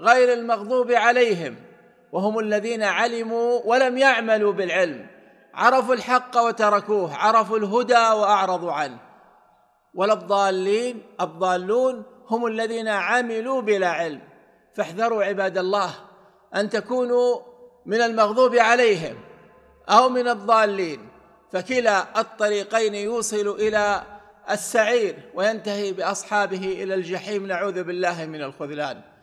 غير المغضوب عليهم وهم الذين علموا ولم يعملوا بالعلم عرفوا الحق وتركوه عرفوا الهدى واعرضوا عنه ولا الضالين الضالون هم الذين عملوا بلا علم فاحذروا عباد الله ان تكونوا من المغضوب عليهم او من الضالين فكلا الطريقين يوصل الى السعير وينتهي باصحابه الى الجحيم نعوذ بالله من الخذلان